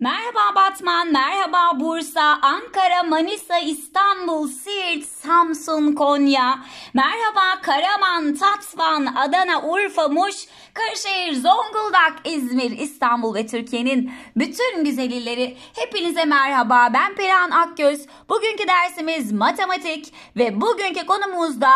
Merhaba Batman, merhaba Bursa, Ankara, Manisa, İstanbul, Siirt, Samsun, Konya. Merhaba Karaman, Tatvan, Adana, Urfa, Muş, Kırşehir, Zonguldak, İzmir, İstanbul ve Türkiye'nin bütün güzelilleri. Hepinize merhaba. Ben Perihan Akgöz. Bugünkü dersimiz matematik ve bugünkü konumuz da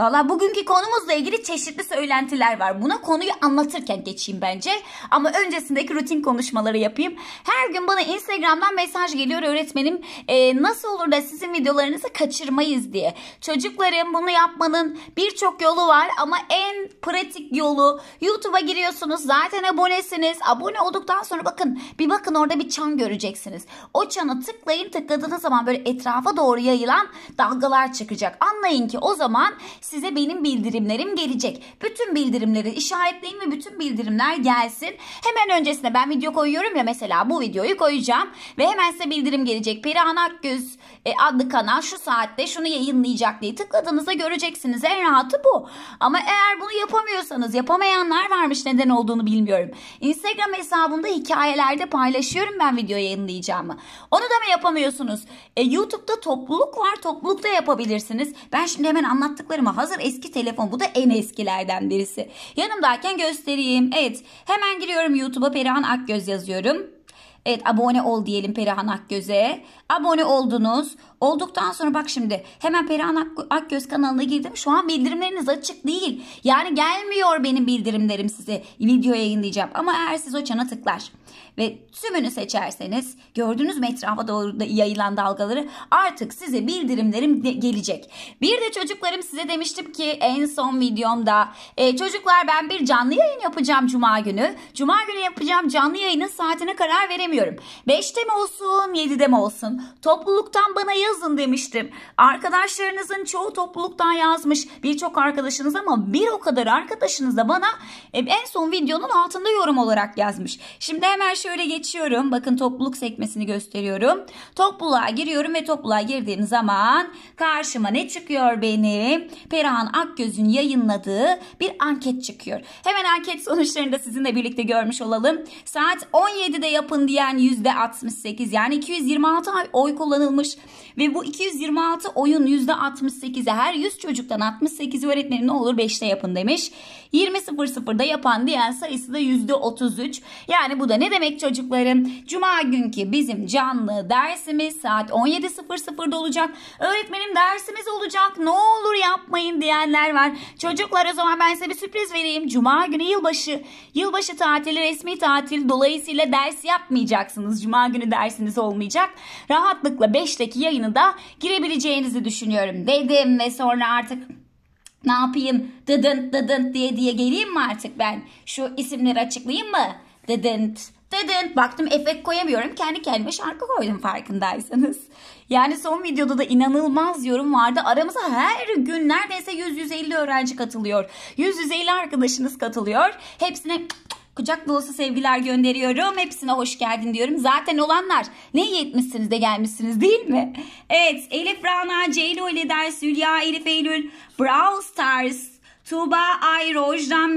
Valla bugünkü konumuzla ilgili çeşitli söylentiler var. Buna konuyu anlatırken geçeyim bence. Ama öncesindeki rutin konuşmaları yapayım. Her gün bana Instagram'dan mesaj geliyor öğretmenim. E, nasıl olur da sizin videolarınızı kaçırmayız diye. Çocuklarım bunu yapmanın birçok yolu var ama en pratik yolu YouTube'a giriyorsunuz. Zaten abonesiniz. Abone olduktan sonra bakın bir bakın orada bir çan göreceksiniz. O çanı tıklayın tıkladığınız zaman böyle etrafa doğru yayılan dalgalar çıkacak. Anlayın ki o zaman size benim bildirimlerim gelecek. Bütün bildirimleri işaretleyin ve bütün bildirimler gelsin. Hemen öncesine ben video koyuyorum ya mesela bu videoyu koyacağım ve hemen size bildirim gelecek. Perihan Akgöz e, adlı kanal şu saatte şunu yayınlayacak diye tıkladığınızda göreceksiniz. En rahatı bu. Ama eğer bunu yapamıyorsanız yapamayanlar varmış neden olduğunu bilmiyorum. Instagram hesabında hikayelerde paylaşıyorum ben video yayınlayacağımı. Onu da mı yapamıyorsunuz? E, YouTube'da topluluk var. Toplulukta yapabilirsiniz. Ben şimdi hemen anlattıklarımı ama hazır eski telefon bu da en eskilerden birisi. Yanımdayken göstereyim. Evet hemen giriyorum YouTube'a Perihan Akgöz yazıyorum. Evet abone ol diyelim Perihan Akgöz'e. Abone oldunuz. Olduktan sonra bak şimdi hemen Perihan Akgöz kanalına girdim. Şu an bildirimleriniz açık değil. Yani gelmiyor benim bildirimlerim size. Video yayınlayacağım ama eğer siz o çana tıklar ve tümünü seçerseniz gördüğünüz mü etrafa doğru da yayılan dalgaları artık size bildirimlerim de gelecek. Bir de çocuklarım size demiştim ki en son videomda e, çocuklar ben bir canlı yayın yapacağım cuma günü. Cuma günü yapacağım canlı yayının saatine karar veremiyorum. 5'te mi olsun 7'de mi olsun topluluktan bana yazın demiştim. Arkadaşlarınızın çoğu topluluktan yazmış birçok arkadaşınız ama bir o kadar arkadaşınız da bana e, en son videonun altında yorum olarak yazmış. Şimdi hemen şöyle şöyle geçiyorum. Bakın topluluk sekmesini gösteriyorum. Topluluğa giriyorum ve topluluğa girdiğim zaman karşıma ne çıkıyor benim? Perihan Akgöz'ün yayınladığı bir anket çıkıyor. Hemen anket sonuçlarını da sizinle birlikte görmüş olalım. Saat 17'de yapın diyen %68 yani 226 oy kullanılmış ve bu 226 oyun %68'i her 100 çocuktan 68'i öğretmenin ne olur 5'te yapın demiş. 20.00'da yapan diyen sayısı da %33. Yani bu da ne demek? Evet çocuklarım cuma günkü bizim canlı dersimiz saat 17.00'da olacak. Öğretmenim dersimiz olacak ne olur yapmayın diyenler var. Çocuklar o zaman ben size bir sürpriz vereyim. Cuma günü yılbaşı, yılbaşı tatili resmi tatil dolayısıyla ders yapmayacaksınız. Cuma günü dersiniz olmayacak. Rahatlıkla 5'teki yayını da girebileceğinizi düşünüyorum dedim ve sonra artık ne yapayım dıdınt dıdınt diye diye geleyim mi artık ben? Şu isimleri açıklayayım mı? Didn't dedim Baktım efekt koyamıyorum. Kendi kendime şarkı koydum farkındaysanız. Yani son videoda da inanılmaz yorum vardı. Aramıza her gün neredeyse 100-150 öğrenci katılıyor. 100-150 arkadaşınız katılıyor. Hepsine kucak dolusu sevgiler gönderiyorum. Hepsine hoş geldin diyorum. Zaten olanlar ne yetmişsiniz de gelmişsiniz değil mi? Evet Elif Rana, Ceylo Lider, Sülya, Elif Eylül, Brawl Stars, Tuğba Ay,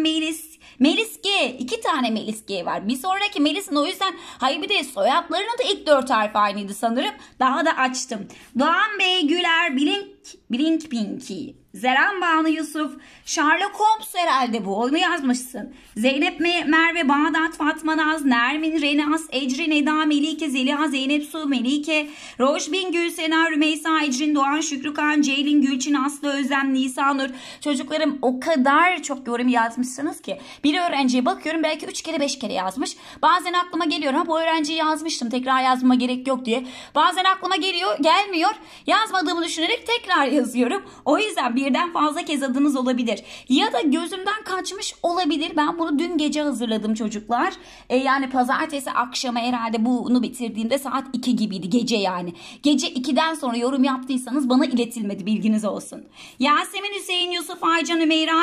Melis, Melis iki tane Melis var. Bir sonraki Melis'in o yüzden hayır bir de soyadlarının da ilk dört harf aynıydı sanırım. Daha da açtım. Doğan Bey Güler Blink, Blink Pinky. Zeren Banu Yusuf, Sherlock Holmes herhalde bu. Onu yazmışsın. Zeynep Merve, Bağdat Fatma Naz, Nermin, Renas, Ecrin, Eda, Melike, Zeliha, Zeynep Su, Melike, Rojbin, Gülsena, Rümeysa, Ecrin, Doğan, Şükrükan, Ceylin, Gülçin, Aslı, Özlem, Nisa, Nur. Çocuklarım o kadar çok yorum yazmışsınız ki. Bir öğrenciye bakıyorum belki 3 kere 5 kere yazmış. Bazen aklıma geliyor ha bu öğrenciyi yazmıştım tekrar yazmama gerek yok diye. Bazen aklıma geliyor gelmiyor. Yazmadığımı düşünerek tekrar yazıyorum. O yüzden bir birden fazla kez adınız olabilir. Ya da gözümden kaçmış olabilir. Ben bunu dün gece hazırladım çocuklar. E, yani pazartesi akşama herhalde bunu bitirdiğimde saat 2 gibiydi gece yani. Gece 2'den sonra yorum yaptıysanız bana iletilmedi bilginiz olsun. Yasemin Hüseyin Yusuf Aycan Ümeyra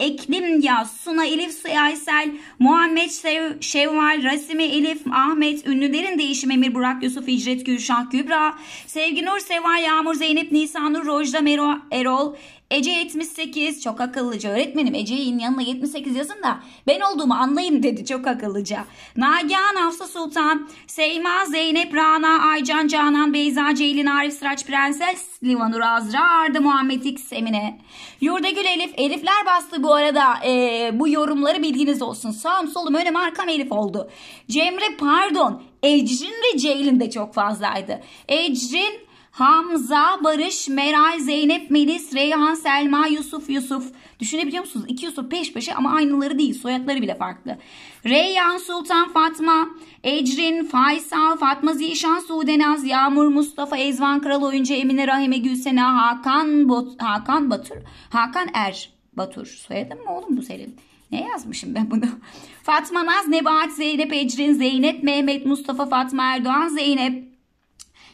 Eklim Yaz, Suna Elif Siyaysel, Muhammed Şev, Şevval, Rasime Elif, Ahmet, Ünlülerin Değişimi Emir Burak Yusuf, İcret Gülşah Kübra, Sevgi Nur, Seva Yağmur, Zeynep Nisanur, Rojda Mero, Erol, Ece 78 çok akıllıca. Öğretmenim Ece'nin yanına 78 yazın da ben olduğumu anlayın dedi çok akıllıca. Nagihan Hafsa Sultan, Seyma, Zeynep, Rana, Aycan, Canan, Beyza, Ceylin, Arif, Sıraç, Prenses, Livanur, Azra, Arda, Muhammed, X, Emine. Yurdagül Elif, Elifler bastı bu arada. Ee, bu yorumları bilginiz olsun. Sağım solum önüm arkam Elif oldu. Cemre pardon. Ecrin ve Ceylin de çok fazlaydı. Ecrin Hamza, Barış, Meray Zeynep, Melis, Reyhan, Selma, Yusuf, Yusuf. Düşünebiliyor musunuz? İki Yusuf peş peşe ama aynıları değil. Soyadları bile farklı. Reyhan, Sultan, Fatma, Ecrin, Faysal, Fatma Zişan, Sudenaz, Yağmur, Mustafa, Ezvan, Kral Oyuncu, Emine, Rahime, Gülsena, Hakan, Bot, Hakan Batur, Hakan Er Batur. Soyadın mı oğlum bu senin? Ne yazmışım ben bunu? Fatma Naz, Nebahat, Zeynep, Ecrin, Zeynep, Mehmet, Mustafa, Fatma Erdoğan, Zeynep,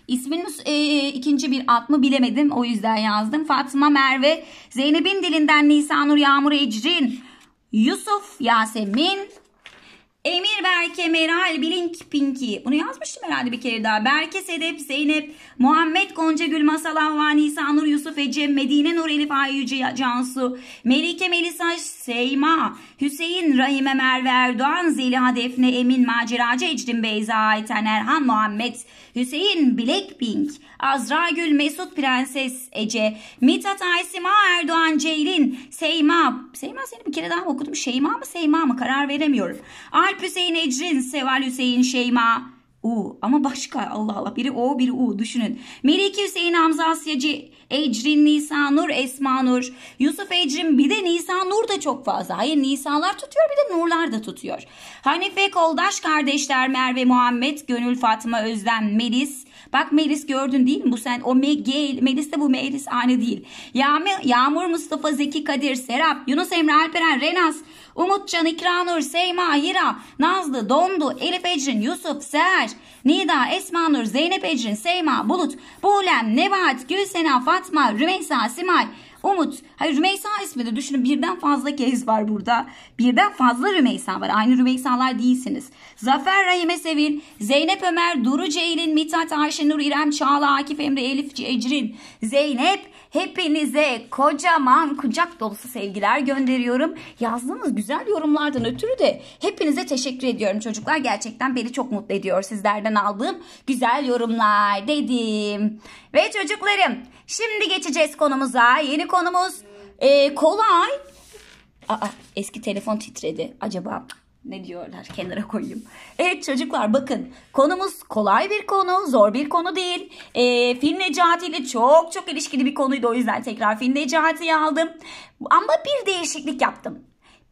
İsminin e, ikinci bir at mı bilemedim o yüzden yazdım. Fatma Merve, Zeynep'in dilinden Nisanur Yağmur Ecrin, Yusuf Yasemin, Emir Berke Meral Bilink Pinki. Bunu yazmıştım herhalde bir kere daha. Berke Sedef Zeynep Muhammed Gonca Gül Masal Havva Nisanur Yusuf Ece Medine Nur Elif Ayyüce Cansu Melike Melisa Seyma Hüseyin Rahime Merve Erdoğan, Zeliha Defne Emin Maceracı Ecrin Beyza Ayten Erhan Muhammed, Hüseyin Blackpink, Azra Gül Mesut Prenses Ece, Mithat Aysima Erdoğan Ceylin, Seyma, Seyma seni bir kere daha okudum. Şeyma mı Seyma mı karar veremiyorum. Alp Hüseyin Ecrin, Seval Hüseyin Şeyma, U ama başka Allah Allah biri O biri U düşünün. Melike Hüseyin Hamza Asyacı, Ecrin Nisa Nur Esma Nur, Yusuf Ecrin bir de Nisa Nur da çok fazla. Hayır Nisalar tutuyor bir de Nurlar da tutuyor. Hanife Koldaş kardeşler Merve Muhammed, Gönül Fatma Özlem Melis, Bak Melis gördün değil mi? Bu sen o Me G, Melis de bu Melis aynı değil. Yağmur, Yağmur Mustafa Zeki Kadir Serap Yunus Emre Alperen Renas Umutcan İkranur Seyma Hira Nazlı Dondu Elif Ecrin Yusuf Seher Nida Esma Nur Zeynep Ecrin Seyma Bulut Bulem Nebahat Gülsena Fatma Rümeysa Simay Umut. Hayır Rümeysa ismi de düşünün birden fazla kez var burada. Birden fazla Rümeysa var. Aynı Rümeysalar değilsiniz. Zafer Rahime Sevil, Zeynep Ömer, Duru Ceylin, Mithat Ayşenur, İrem Çağla, Akif Emre, Elif Ecrin, Zeynep, Hepinize kocaman kucak dolusu sevgiler gönderiyorum. Yazdığınız güzel yorumlardan ötürü de hepinize teşekkür ediyorum çocuklar. Gerçekten beni çok mutlu ediyor sizlerden aldığım güzel yorumlar dedim. Ve çocuklarım şimdi geçeceğiz konumuza. Yeni konumuz e, kolay. Aa eski telefon titredi. Acaba ne diyorlar kenara koyayım. Evet çocuklar bakın konumuz kolay bir konu zor bir konu değil. E, ee, Fil Necati ile çok çok ilişkili bir konuydu o yüzden tekrar film Necati'yi aldım. Ama bir değişiklik yaptım.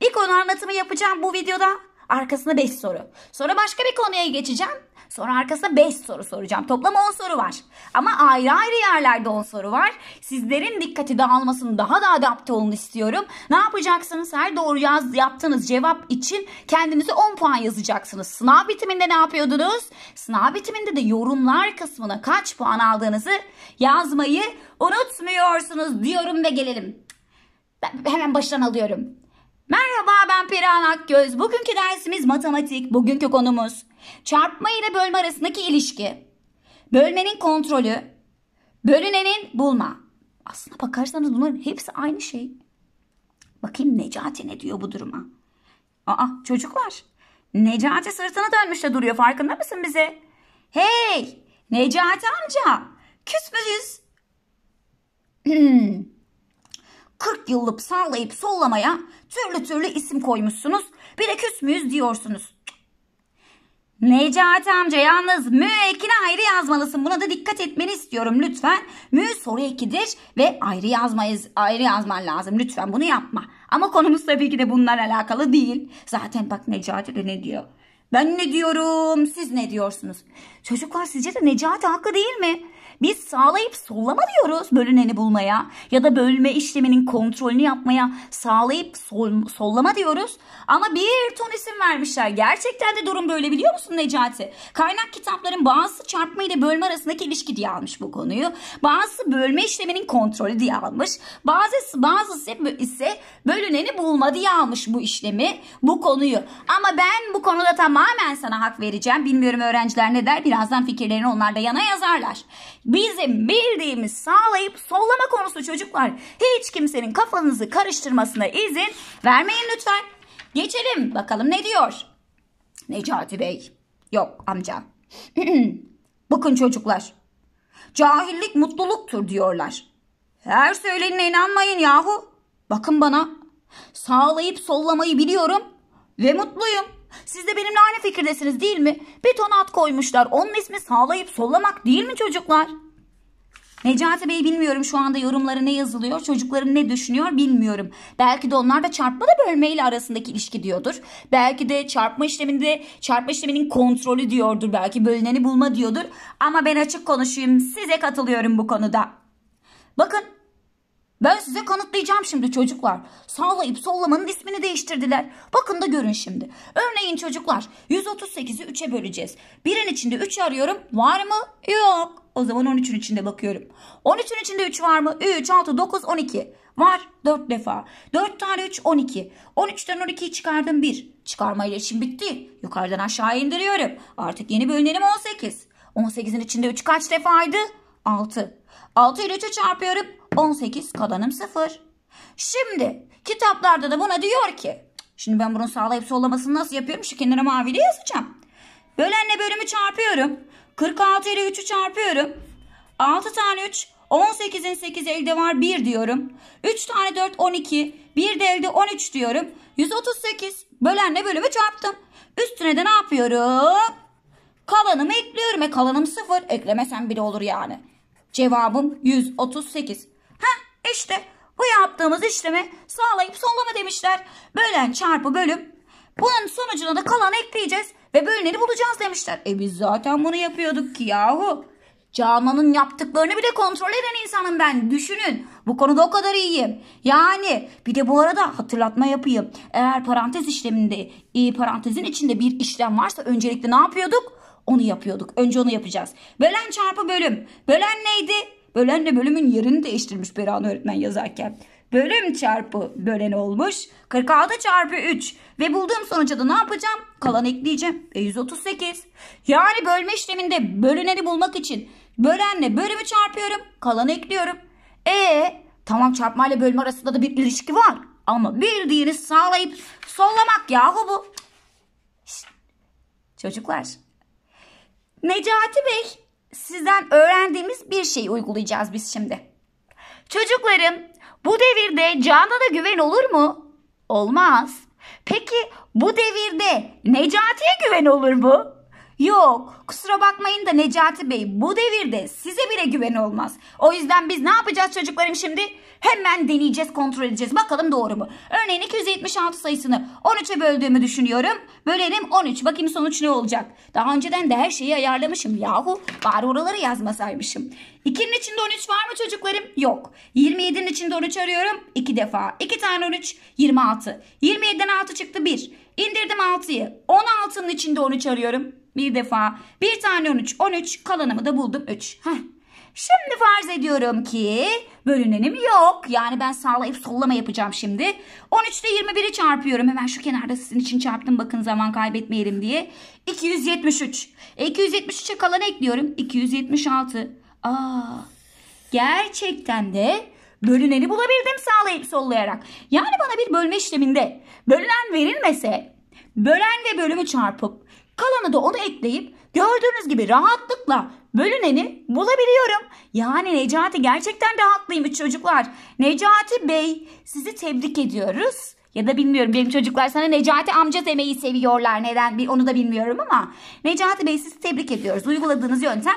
Bir konu anlatımı yapacağım bu videoda. Arkasında 5 soru. Sonra başka bir konuya geçeceğim. Sonra arkasında 5 soru soracağım. Toplam 10 soru var. Ama ayrı ayrı yerlerde 10 soru var. Sizlerin dikkati dağılmasını daha da adapte olun istiyorum. Ne yapacaksınız? Her doğru yaz, yaptığınız cevap için kendinize 10 puan yazacaksınız. Sınav bitiminde ne yapıyordunuz? Sınav bitiminde de yorumlar kısmına kaç puan aldığınızı yazmayı unutmuyorsunuz diyorum ve gelelim. Ben hemen baştan alıyorum. Merhaba ben Perihan Akgöz. Bugünkü dersimiz matematik. Bugünkü konumuz çarpma ile bölme arasındaki ilişki. Bölmenin kontrolü, bölünenin bulma. Aslına bakarsanız bunların hepsi aynı şey. Bakayım Necati ne diyor bu duruma? Aa çocuklar. Necati sırtını dönmüş de duruyor farkında mısın bize? Hey Necati amca küs müyüz? Hmm. 40 yıllık sallayıp sollamaya türlü türlü isim koymuşsunuz. Bir de küs müyüz diyorsunuz. Necati amca yalnız mü ekini ayrı yazmalısın. Buna da dikkat etmeni istiyorum lütfen. Mü soru ekidir ve ayrı yazmayız. Ayrı yazman lazım lütfen bunu yapma. Ama konumuz tabii ki de bunlar alakalı değil. Zaten bak Necati de ne diyor. Ben ne diyorum siz ne diyorsunuz? Çocuklar sizce de Necati haklı değil mi? Biz sağlayıp sollama diyoruz bölüneni bulmaya ya da bölme işleminin kontrolünü yapmaya sağlayıp sol, sollama diyoruz. Ama bir ton isim vermişler. Gerçekten de durum böyle biliyor musun Necati? Kaynak kitapların bazı çarpma ile bölme arasındaki ilişki diye almış bu konuyu. Bazısı bölme işleminin kontrolü diye almış. Bazı bazısı ise bölüneni bulma diye almış bu işlemi, bu konuyu. Ama ben bu konuda tamamen sana hak vereceğim. Bilmiyorum öğrenciler ne der? Birazdan fikirlerini onlar da yana yazarlar bizim bildiğimiz sağlayıp sollama konusu çocuklar. Hiç kimsenin kafanızı karıştırmasına izin vermeyin lütfen. Geçelim bakalım ne diyor? Necati Bey. Yok amca. Bakın çocuklar. Cahillik mutluluktur diyorlar. Her söylenene inanmayın yahu. Bakın bana. Sağlayıp sollamayı biliyorum ve mutluyum. Siz de benimle aynı fikirdesiniz değil mi? Bir ton at koymuşlar. Onun ismi sağlayıp sollamak değil mi çocuklar? Necati Bey bilmiyorum şu anda yorumlara ne yazılıyor, çocukların ne düşünüyor bilmiyorum. Belki de onlar da çarpma da bölme ile arasındaki ilişki diyordur. Belki de çarpma işleminde çarpma işleminin kontrolü diyordur. Belki bölüneni bulma diyordur. Ama ben açık konuşayım size katılıyorum bu konuda. Bakın ben size kanıtlayacağım şimdi çocuklar. Sağlayıp sollamanın ismini değiştirdiler. Bakın da görün şimdi. Örneğin çocuklar 138'i 3'e böleceğiz. Birin içinde 3 arıyorum. Var mı? Yok. O zaman 13'ün içinde bakıyorum. 13'ün içinde 3 var mı? 3, 6, 9, 12. Var 4 defa. 4 tane 3, 12. 13'ten 12'yi çıkardım 1. Çıkarma iletişim bitti. Yukarıdan aşağı indiriyorum. Artık yeni bölünelim 18. 18'in içinde 3 kaç defaydı? 6. 6 ile 3'e çarpıyorum. 18 kalanım 0. Şimdi kitaplarda da buna diyor ki şimdi ben bunun sağlayıp sollamasını nasıl yapıyorum? Şu kenara maviyle yazacağım. Bölenle bölümü çarpıyorum. 46 ile 3'ü çarpıyorum. 6 tane 3 18'in 8 elde var 1 diyorum. 3 tane 4 12. 1 de elde 13 diyorum. 138 bölenle bölümü çarptım. Üstüne de ne yapıyorum? Kalanımı ekliyorum. E kalanım 0. Eklemesem bile olur yani. Cevabım 138. İşte bu yaptığımız işlemi sağlayıp sollama demişler. Bölen çarpı bölüm. Bunun sonucuna da kalan ekleyeceğiz ve bölüneni bulacağız demişler. E biz zaten bunu yapıyorduk ki yahu. Canan'ın yaptıklarını bile kontrol eden insanım ben. Düşünün. Bu konuda o kadar iyiyim. Yani bir de bu arada hatırlatma yapayım. Eğer parantez işleminde e, parantezin içinde bir işlem varsa öncelikle ne yapıyorduk? Onu yapıyorduk. Önce onu yapacağız. Bölen çarpı bölüm. Bölen neydi? Bölenle bölümün yerini değiştirmiş Perihan öğretmen yazarken. Bölüm çarpı bölen olmuş. 46 çarpı 3. Ve bulduğum sonuca da ne yapacağım? Kalan ekleyeceğim. E 138. Yani bölme işleminde bölüneni bulmak için bölenle bölümü çarpıyorum. Kalan ekliyorum. E tamam çarpmayla bölme arasında da bir ilişki var. Ama bildiğini sağlayıp sollamak yahu bu. Şişt. Çocuklar. Necati Bey sizden öğrendiğimiz bir şeyi uygulayacağız biz şimdi. Çocuklarım bu devirde da güven olur mu? Olmaz. Peki bu devirde Necati'ye güven olur mu? Yok kusura bakmayın da Necati Bey bu devirde size bile güven olmaz. O yüzden biz ne yapacağız çocuklarım şimdi? Hemen deneyeceğiz kontrol edeceğiz bakalım doğru mu? Örneğin 276 sayısını 13'e böldüğümü düşünüyorum. Bölelim 13 bakayım sonuç ne olacak? Daha önceden de her şeyi ayarlamışım yahu bari oraları yazmasaymışım. 2'nin içinde 13 var mı çocuklarım? Yok. 27'nin içinde 13 arıyorum 2 defa. 2 tane 13 26. 27'den 6 çıktı 1. İndirdim 6'yı. 16'nın içinde 13 arıyorum. Bir defa bir tane 13 13 kalanımı da buldum 3. Heh. Şimdi farz ediyorum ki bölünenim yok. Yani ben sağlayıp sollama yapacağım şimdi. 13 ile 21'i çarpıyorum. Hemen şu kenarda sizin için çarptım bakın zaman kaybetmeyelim diye. 273. 273'e kalanı ekliyorum. 276. Aa, gerçekten de bölüneni bulabildim sağlayıp sollayarak. Yani bana bir bölme işleminde bölünen verilmese bölen ve bölümü çarpıp Kalanı da onu ekleyip gördüğünüz gibi rahatlıkla bölüneni bulabiliyorum. Yani Necati gerçekten de haklıymış çocuklar. Necati Bey sizi tebrik ediyoruz. Ya da bilmiyorum benim çocuklar sana Necati amca demeyi seviyorlar. Neden bir onu da bilmiyorum ama. Necati Bey sizi tebrik ediyoruz. Uyguladığınız yöntem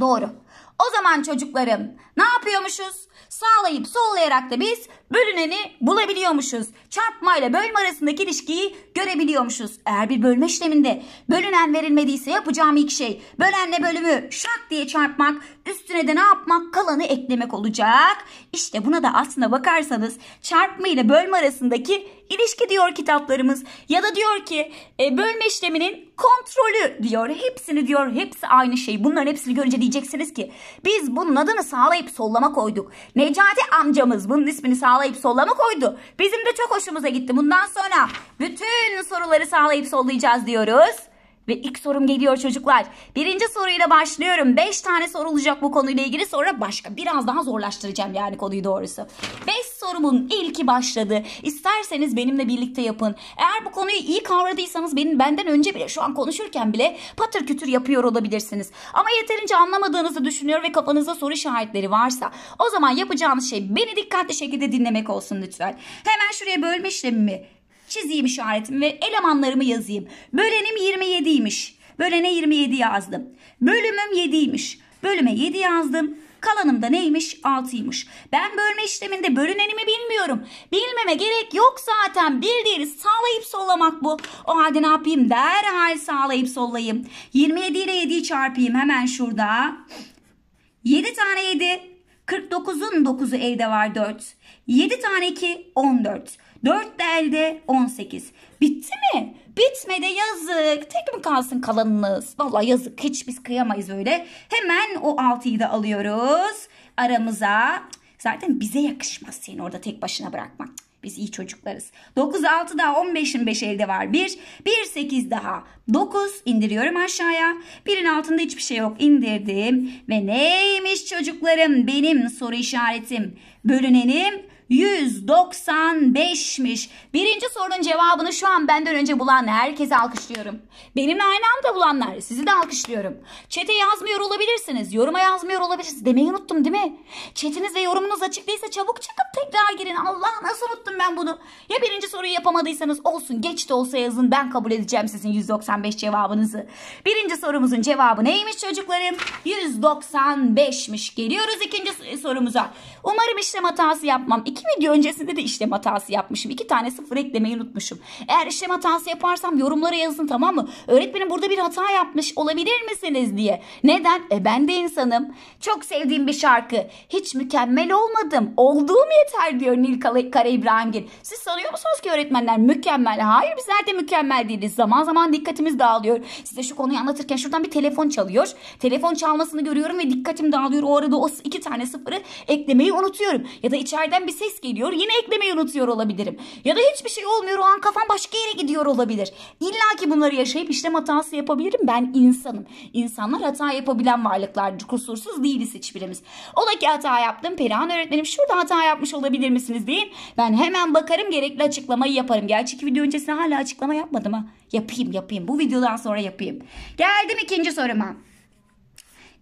doğru. O zaman çocuklarım ne yapıyormuşuz? Sağlayıp sollayarak da biz bölüneni bulabiliyormuşuz. Çarpma ile bölme arasındaki ilişkiyi görebiliyormuşuz. Eğer bir bölme işleminde bölünen verilmediyse yapacağım ilk şey bölenle bölümü şak diye çarpmak üstüne de ne yapmak kalanı eklemek olacak. İşte buna da aslına bakarsanız çarpma ile bölme arasındaki ilişki diyor kitaplarımız ya da diyor ki e, bölme işleminin kontrolü diyor. Hepsini diyor. Hepsi aynı şey. Bunların hepsini görünce diyeceksiniz ki biz bunun adını sağlayıp sollama koyduk. Necati amcamız bunun ismini sağlayıp sağlayıp solla mı koydu? Bizim de çok hoşumuza gitti. Bundan sonra bütün soruları sağlayıp sollayacağız diyoruz. Ve ilk sorum geliyor çocuklar. Birinci soruyla başlıyorum. Beş tane sorulacak bu konuyla ilgili sonra başka biraz daha zorlaştıracağım yani konuyu doğrusu. Beş sorumun ilki başladı. İsterseniz benimle birlikte yapın. Eğer bu konuyu iyi kavradıysanız benim benden önce bile şu an konuşurken bile patır kütür yapıyor olabilirsiniz. Ama yeterince anlamadığınızı düşünüyor ve kafanızda soru işaretleri varsa o zaman yapacağınız şey beni dikkatli şekilde dinlemek olsun lütfen. Hemen şuraya bölme işlemi çizeyim işaretimi ve elemanlarımı yazayım. Bölenim 27'ymiş. Bölene 27 yazdım. Bölümüm 7'ymiş. Bölüme 7 yazdım. Kalanım da neymiş? 6'ymış. Ben bölme işleminde bölünenimi bilmiyorum. Bilmeme gerek yok zaten. Bildiğiniz sağlayıp sollamak bu. O halde ne yapayım? Derhal sağlayıp sollayayım. 27 ile 7'yi çarpayım hemen şurada. 7 tane 7. 49'un 9'u evde var 4. 7 tane 2 14. 4 de elde 18. Bitti mi? Bitmedi yazık. Tek mi kalsın kalanınız? Valla yazık. Hiç biz kıyamayız öyle. Hemen o 6'yı da alıyoruz. Aramıza. Zaten bize yakışmaz seni orada tek başına bırakmak. Biz iyi çocuklarız. 9, 6 daha 15'in 5 elde var. 1, 1, 8 daha. 9 indiriyorum aşağıya. 1'in altında hiçbir şey yok. İndirdim. Ve neymiş çocuklarım? Benim soru işaretim. Bölünenim 195'miş. Birinci sorunun cevabını şu an benden önce bulan herkese alkışlıyorum. Benimle aynı anda bulanlar sizi de alkışlıyorum. Çete yazmıyor olabilirsiniz. Yoruma yazmıyor olabilirsiniz. Demeyi unuttum değil mi? Çetiniz ve yorumunuz açık değilse çabuk çıkıp tekrar girin. Allah nasıl unuttum ben bunu? Ya birinci soruyu yapamadıysanız olsun geç de olsa yazın. Ben kabul edeceğim sizin 195 cevabınızı. Birinci sorumuzun cevabı neymiş çocuklarım? 195'miş. Geliyoruz ikinci sorumuza. Umarım işlem hatası yapmam iki video öncesinde de işlem hatası yapmışım. İki tane sıfır eklemeyi unutmuşum. Eğer işlem hatası yaparsam yorumlara yazın tamam mı? Öğretmenim burada bir hata yapmış olabilir misiniz diye. Neden? E ben de insanım. Çok sevdiğim bir şarkı. Hiç mükemmel olmadım. Olduğum yeter diyor Nil Kara İbrahimgil. Siz sanıyor musunuz ki öğretmenler mükemmel? Hayır bizler de mükemmel değiliz. Zaman zaman dikkatimiz dağılıyor. Size şu konuyu anlatırken şuradan bir telefon çalıyor. Telefon çalmasını görüyorum ve dikkatim dağılıyor. O arada o iki tane sıfırı eklemeyi unutuyorum. Ya da içeriden bir ses ses geliyor yine eklemeyi unutuyor olabilirim. Ya da hiçbir şey olmuyor o an kafam başka yere gidiyor olabilir. İlla ki bunları yaşayıp işlem hatası yapabilirim ben insanım. İnsanlar hata yapabilen varlıklardır kusursuz değiliz hiçbirimiz. Ola ki hata yaptım Perihan öğretmenim şurada hata yapmış olabilir misiniz deyin. Ben hemen bakarım gerekli açıklamayı yaparım. Gerçi iki video öncesinde hala açıklama yapmadım ha. Yapayım yapayım bu videodan sonra yapayım. Geldim ikinci soruma.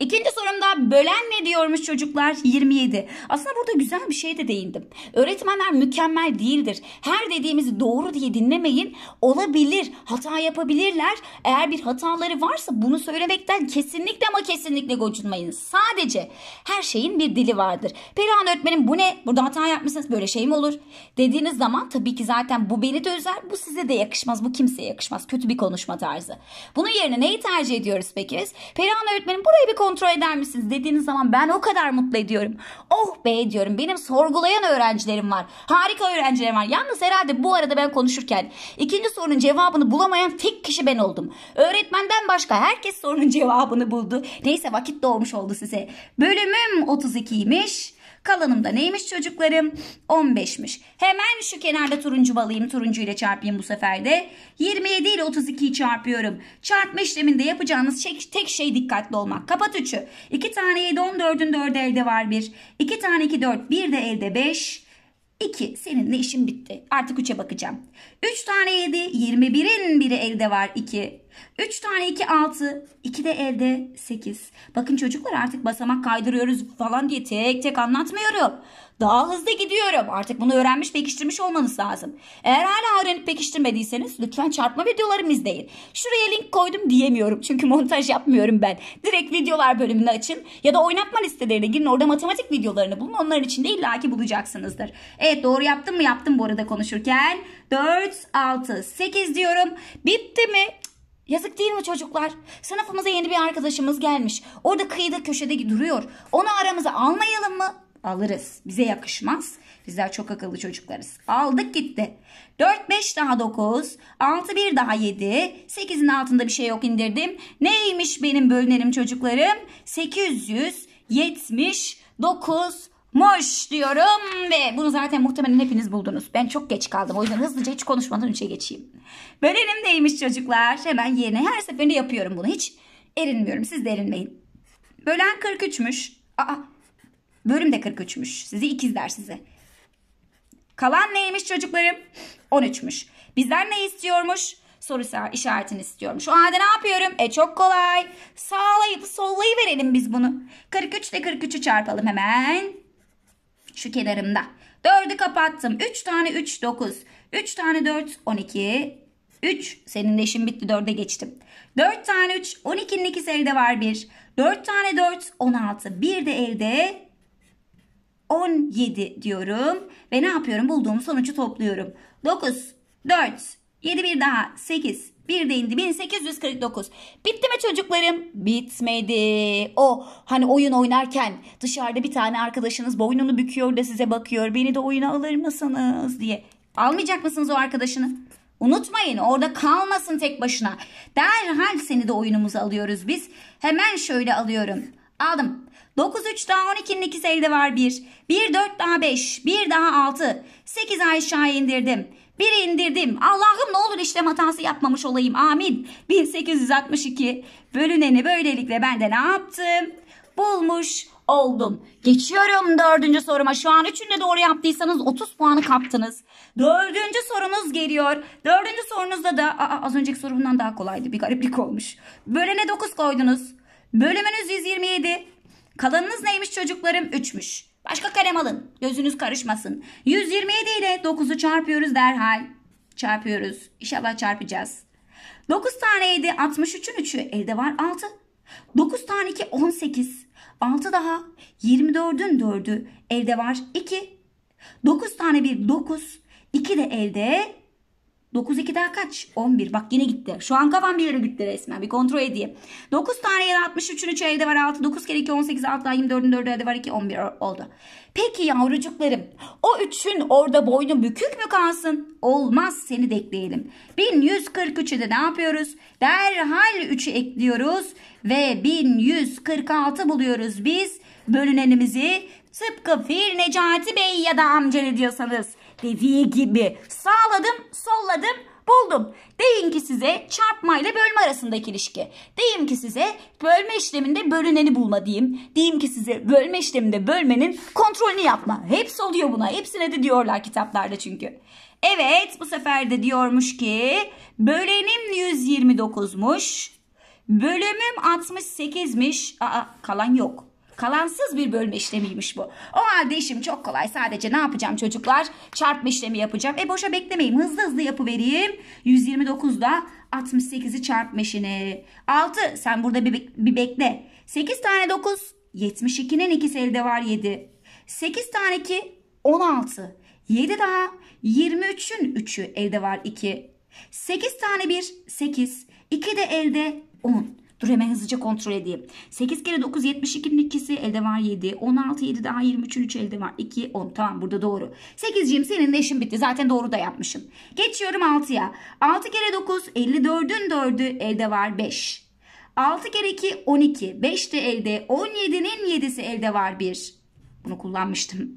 İkinci sorumda bölen ne diyormuş çocuklar? 27. Aslında burada güzel bir şey de değindim. Öğretmenler mükemmel değildir. Her dediğimizi doğru diye dinlemeyin. Olabilir, hata yapabilirler. Eğer bir hataları varsa bunu söylemekten kesinlikle ama kesinlikle gocunmayın. Sadece her şeyin bir dili vardır. Perihan öğretmenim bu ne? Burada hata yapmışsınız böyle şey mi olur? Dediğiniz zaman tabii ki zaten bu beni de özel, bu size de yakışmaz, bu kimseye yakışmaz. Kötü bir konuşma tarzı. Bunun yerine neyi tercih ediyoruz peki biz? Perihan öğretmenim buraya bir konu kontrol eder misiniz dediğiniz zaman ben o kadar mutlu ediyorum. Oh be diyorum benim sorgulayan öğrencilerim var. Harika öğrencilerim var. Yalnız herhalde bu arada ben konuşurken ikinci sorunun cevabını bulamayan tek kişi ben oldum. Öğretmenden başka herkes sorunun cevabını buldu. Neyse vakit doğmuş oldu size. Bölümüm 32'ymiş. Kalanım da neymiş çocuklarım? 15'miş. Hemen şu kenarda turuncu balayım. Turuncu ile çarpayım bu sefer de. 27 ile 32'yi çarpıyorum. Çarpma işleminde yapacağınız şey, tek şey dikkatli olmak. Kapat 3'ü. 2 tane 7 14'ün 4'ü elde var 1. 2 tane 2 4 1 de elde 5. 2. Seninle işim bitti. Artık 3'e bakacağım. 3 tane 7. 21'in biri elde var 2. 3 tane 2 6. 2 de elde 8. Bakın çocuklar artık basamak kaydırıyoruz falan diye tek tek anlatmıyorum. Daha hızlı gidiyorum. Artık bunu öğrenmiş pekiştirmiş olmanız lazım. Eğer hala öğrenip pekiştirmediyseniz lütfen çarpma videolarımı izleyin. Şuraya link koydum diyemiyorum. Çünkü montaj yapmıyorum ben. Direkt videolar bölümünü açın. Ya da oynatma listelerine girin. Orada matematik videolarını bulun. Onların içinde illaki bulacaksınızdır. Evet doğru yaptım mı yaptım bu arada konuşurken. 4, 6, 8 diyorum. Bitti mi? Yazık değil mi çocuklar? Sınıfımıza yeni bir arkadaşımız gelmiş. Orada kıyıda köşede duruyor. Onu aramıza almayalım mı? Alırız. Bize yakışmaz. Bizler çok akıllı çocuklarız. Aldık gitti. 4 5 daha 9, 6 1 daha 7, 8'in altında bir şey yok indirdim. Neymiş benim bölünerim çocuklarım? 879 Muş diyorum ve bunu zaten muhtemelen hepiniz buldunuz. Ben çok geç kaldım o yüzden hızlıca hiç konuşmadan önce geçeyim. Böreğim neymiş çocuklar? Hemen yerine her seferinde yapıyorum bunu. Hiç erinmiyorum siz de erinmeyin. Bölen 43'müş. Aa bölüm de 43'müş. Sizi ikizler size. Kalan neymiş çocuklarım? 13'müş. Bizler ne istiyormuş? Soru işaretini istiyormuş. Şu halde ne yapıyorum? E çok kolay. Sağlayıp sollayı verelim biz bunu. 43 ile 43'ü çarpalım hemen şu kenarımda. 4'ü kapattım. 3 tane 3 9. 3 tane 4 12. 3 senin de işin bitti 4'e geçtim. 4 tane 3 12'nin iki elde var 1. 4 tane 4 16. Bir de elde 17 diyorum. Ve ne yapıyorum? Bulduğum sonucu topluyorum. 9, 4, 7 bir daha 8, bir de indi 1849. Bitti mi çocuklarım? Bitmedi. O hani oyun oynarken dışarıda bir tane arkadaşınız boynunu büküyor da size bakıyor. Beni de oyuna alır mısınız diye. Almayacak mısınız o arkadaşını? Unutmayın orada kalmasın tek başına. Derhal seni de oyunumuza alıyoruz biz. Hemen şöyle alıyorum. Aldım. 9 3 daha 12'nin ikisi elde var 1. 1 4 daha 5. 1 daha 6. 8 aşağı indirdim. Bir indirdim. Allah'ım ne olur işlem hatası yapmamış olayım. Amin. 1862 bölüneni böylelikle ben de ne yaptım? Bulmuş oldum. Geçiyorum dördüncü soruma. Şu an üçünü de doğru yaptıysanız 30 puanı kaptınız. Dördüncü sorunuz geliyor. Dördüncü sorunuzda da aa, az önceki sorumdan daha kolaydı. Bir gariplik olmuş. Bölene 9 koydunuz. Bölümünüz 127. Kalanınız neymiş çocuklarım? 3'müş. Başka kalem alın. Gözünüz karışmasın. 127 ile 9'u çarpıyoruz derhal. Çarpıyoruz. İnşallah çarpacağız. 9 taneydi 63'ün 3'ü elde var 6. 9 tane 2 18. 6 daha 24'ün 4'ü elde var 2. 9 tane 1 9. 2 de elde 9 2 daha kaç? 11. Bak yine gitti. Şu an kafam bir yere gitti resmen. Bir kontrol edeyim. 9 tane 7 63'ün 3'ü evde var 6. 9 kere 2 18 6 daha 24'ün 4'ü evde var 2 11 oldu. Peki yavrucuklarım o 3'ün orada boynu bükük mü kalsın? Olmaz seni de ekleyelim. 1143'ü de ne yapıyoruz? Derhal 3'ü ekliyoruz ve 1146 buluyoruz biz bölünenimizi. Tıpkı Fil Necati Bey ya da amca ne diyorsanız dediği gibi sağladım sol Sağladım, buldum. Deyin ki size çarpma ile bölme arasındaki ilişki. Deyim ki size bölme işleminde bölüneni bulma diyeyim. Diyeyim ki size bölme işleminde bölmenin kontrolünü yapma. Hepsi oluyor buna. Hepsine de diyorlar kitaplarda çünkü. Evet bu sefer de diyormuş ki bölenim 129'muş. Bölümüm 68'miş. Aa kalan yok. Kalansız bir bölme işlemiymiş bu. O halde işim çok kolay. Sadece ne yapacağım çocuklar? Çarpma işlemi yapacağım. E boşa beklemeyin, Hızlı hızlı yapıvereyim. 129'da 68'i çarpma işini. 6 sen burada bir, bir bekle. 8 tane 9. 72'nin ikisi elde var 7. 8 tane 2 16. 7 daha 23'ün 3'ü elde var 2. 8 tane 1 8. 2 de elde 10. Dur hemen hızlıca kontrol edeyim. 8 kere 9 72'nin ikisi elde var 7. 16 7 daha 23'ün 3 elde var 2 10. Tamam burada doğru. 8'ciğim seninle işim bitti. Zaten doğru da yapmışım. Geçiyorum 6'ya. 6 kere 9 54'ün 4'ü elde var 5. 6 kere 2 12. 5 de elde. 17'nin 7'si elde var 1. Bunu kullanmıştım.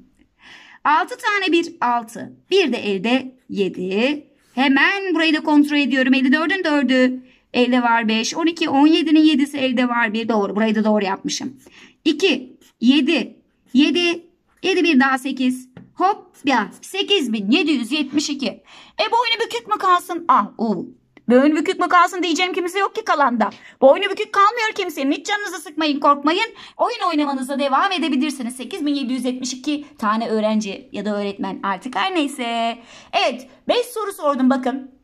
6 tane 1 6. 1 de elde 7. Hemen burayı da kontrol ediyorum. 54'ün 4'ü Elde var 5. 12. 17'nin 7'si elde var 1. Doğru. Burayı da doğru yapmışım. 2. 7. 7. 7 bir daha 8. Hop ya 8772. E boynu bükük mü kalsın? Ah u. Boynu bükük mü kalsın diyeceğim kimse yok ki kalanda. Boynu bükük kalmıyor kimsenin. Hiç canınızı sıkmayın korkmayın. Oyun oynamanıza devam edebilirsiniz. 8772 tane öğrenci ya da öğretmen artık her neyse. Evet 5 soru sordum bakın.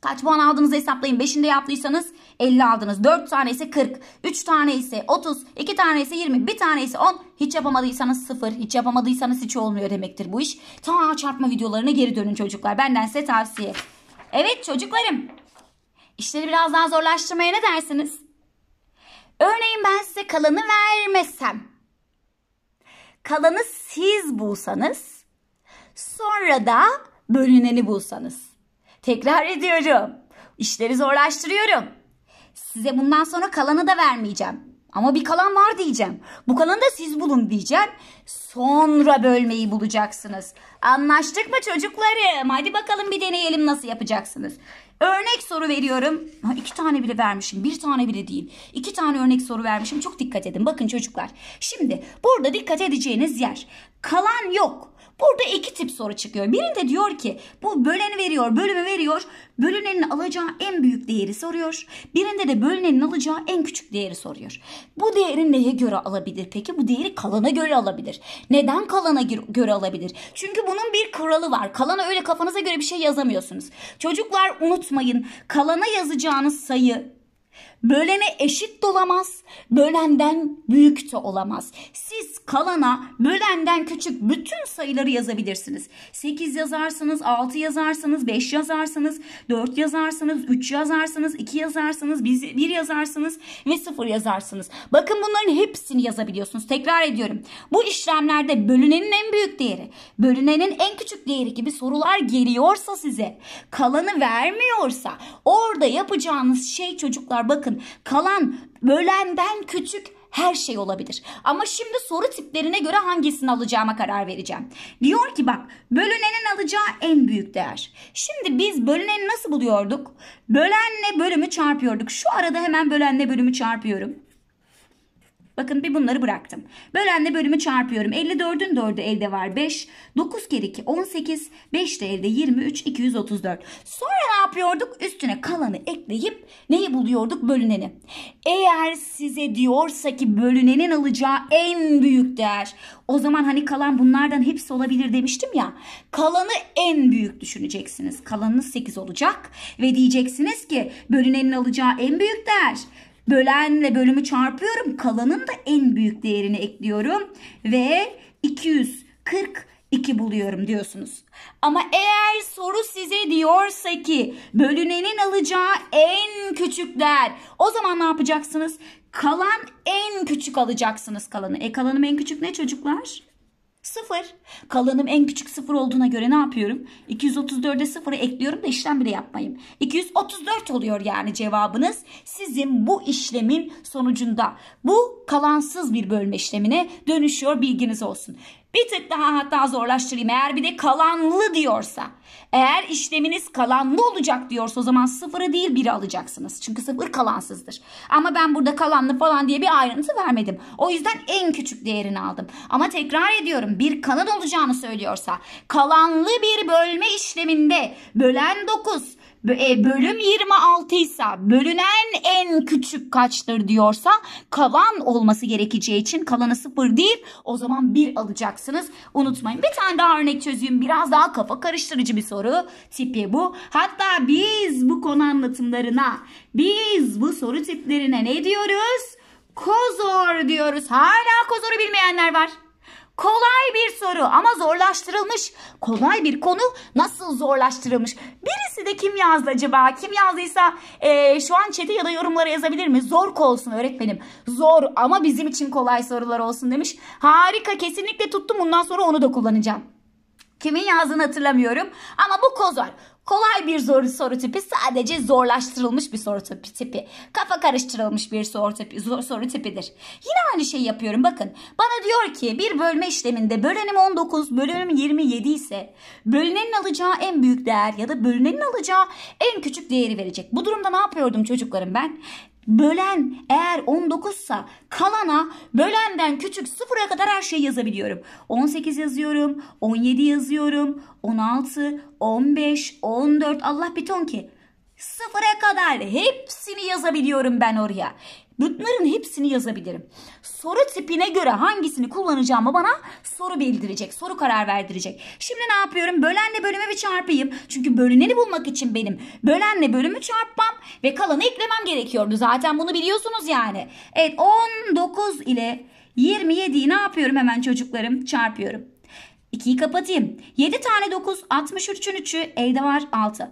Kaç puan aldığınızı hesaplayın. 5'inde yaptıysanız 50 aldınız. 4 tane ise 40. 3 tane ise 30. 2 tane ise 20. 1 tane ise 10. Hiç yapamadıysanız 0. Hiç yapamadıysanız hiç olmuyor demektir bu iş. Ta çarpma videolarına geri dönün çocuklar. Benden size tavsiye. Evet çocuklarım. İşleri biraz daha zorlaştırmaya ne dersiniz? Örneğin ben size kalanı vermesem. Kalanı siz bulsanız. Sonra da bölüneni bulsanız. Tekrar ediyorum. İşleri zorlaştırıyorum. Size bundan sonra kalanı da vermeyeceğim. Ama bir kalan var diyeceğim. Bu kalanı da siz bulun diyeceğim. Sonra bölmeyi bulacaksınız. Anlaştık mı çocuklarım? Hadi bakalım bir deneyelim nasıl yapacaksınız. Örnek soru veriyorum. Ha, iki tane bile vermişim. Bir tane bile değil. İki tane örnek soru vermişim. Çok dikkat edin. Bakın çocuklar. Şimdi burada dikkat edeceğiniz yer. Kalan yok. Burada iki tip soru çıkıyor. Birinde diyor ki bu böleni veriyor, bölümü veriyor. Bölünenin alacağı en büyük değeri soruyor. Birinde de bölünenin alacağı en küçük değeri soruyor. Bu değeri neye göre alabilir peki? Bu değeri kalana göre alabilir. Neden kalana göre alabilir? Çünkü bunun bir kuralı var. Kalana öyle kafanıza göre bir şey yazamıyorsunuz. Çocuklar unut unutmayın. Kalana yazacağınız sayı Bölene eşit de olamaz, bölenden büyük de olamaz. Siz kalana bölenden küçük bütün sayıları yazabilirsiniz. 8 yazarsınız, 6 yazarsınız, 5 yazarsınız, 4 yazarsınız, 3 yazarsınız, 2 yazarsınız, 1 yazarsınız ve 0 yazarsınız. Bakın bunların hepsini yazabiliyorsunuz. Tekrar ediyorum. Bu işlemlerde bölünenin en büyük değeri, bölünenin en küçük değeri gibi sorular geliyorsa size, kalanı vermiyorsa orada yapacağınız şey çocuklar bakın bakın kalan, bölenden küçük her şey olabilir. Ama şimdi soru tiplerine göre hangisini alacağıma karar vereceğim. Diyor ki bak bölünenin alacağı en büyük değer. Şimdi biz bölüneni nasıl buluyorduk? Bölenle bölümü çarpıyorduk. Şu arada hemen bölenle bölümü çarpıyorum. Bakın bir bunları bıraktım. Bölenle bölümü çarpıyorum. 54'ün 4'ü elde var 5. 9 kere 2 18. 5 de elde 23 234. Sonra ne yapıyorduk? Üstüne kalanı ekleyip neyi buluyorduk? Bölüneni. Eğer size diyorsa ki bölünenin alacağı en büyük değer. O zaman hani kalan bunlardan hepsi olabilir demiştim ya. Kalanı en büyük düşüneceksiniz. Kalanınız 8 olacak ve diyeceksiniz ki bölünenin alacağı en büyük değer. Bölenle bölümü çarpıyorum. Kalanın da en büyük değerini ekliyorum. Ve 242 buluyorum diyorsunuz. Ama eğer soru size diyorsa ki bölünenin alacağı en küçük değer. O zaman ne yapacaksınız? Kalan en küçük alacaksınız kalanı. E kalanım en küçük ne çocuklar? Sıfır. Kalanım en küçük sıfır olduğuna göre ne yapıyorum? 234'e sıfırı ekliyorum da işlem bile yapmayayım. 234 oluyor yani cevabınız. Sizin bu işlemin sonucunda bu kalansız bir bölme işlemine dönüşüyor bilginiz olsun. Bir tık daha hatta zorlaştırayım. Eğer bir de kalanlı diyorsa, eğer işleminiz kalanlı olacak diyorsa o zaman sıfırı değil biri alacaksınız. Çünkü sıfır kalansızdır. Ama ben burada kalanlı falan diye bir ayrıntı vermedim. O yüzden en küçük değerini aldım. Ama tekrar ediyorum bir kalan olacağını söylüyorsa kalanlı bir bölme işleminde bölen 9 e, bölüm 26 ise bölünen en küçük kaçtır diyorsa kalan olması gerekeceği için kalanı sıfır değil o zaman bir alacaksınız. Unutmayın bir tane daha örnek çözeyim biraz daha kafa karıştırıcı bir soru tipi bu. Hatta biz bu konu anlatımlarına biz bu soru tiplerine ne diyoruz? Kozor diyoruz. Hala kozoru bilmeyenler var. Kolay bir soru ama zorlaştırılmış. Kolay bir konu nasıl zorlaştırılmış? Birisi de kim yazdı acaba? Kim yazdıysa e, şu an çete ya da yorumlara yazabilir mi? Zor olsun öğretmenim. Zor ama bizim için kolay sorular olsun demiş. Harika kesinlikle tuttum. Bundan sonra onu da kullanacağım. Kimin yazdığını hatırlamıyorum. Ama bu kozar. Kolay bir zor soru tipi sadece zorlaştırılmış bir soru tipi. Kafa karıştırılmış bir soru tipi, zor, soru tipidir. Yine aynı şeyi yapıyorum bakın. Bana diyor ki bir bölme işleminde bölenim 19 bölenim 27 ise bölünenin alacağı en büyük değer ya da bölünenin alacağı en küçük değeri verecek. Bu durumda ne yapıyordum çocuklarım ben? Bölen eğer 19 sa kalana bölenden küçük sıfıra kadar her şeyi yazabiliyorum. 18 yazıyorum, 17 yazıyorum, 16, 15, 14 Allah bir ton ki. Sıfıra kadar hepsini yazabiliyorum ben oraya. Bunların hepsini yazabilirim. Soru tipine göre hangisini kullanacağımı bana soru bildirecek. Soru karar verdirecek. Şimdi ne yapıyorum? Bölenle bölüme bir çarpayım. Çünkü bölüneni bulmak için benim bölenle bölümü çarpmam ve kalanı eklemem gerekiyordu. Zaten bunu biliyorsunuz yani. Evet 19 ile 27'yi ne yapıyorum hemen çocuklarım? Çarpıyorum. 2'yi kapatayım. 7 tane 9, 63'ün 3'ü elde var 6.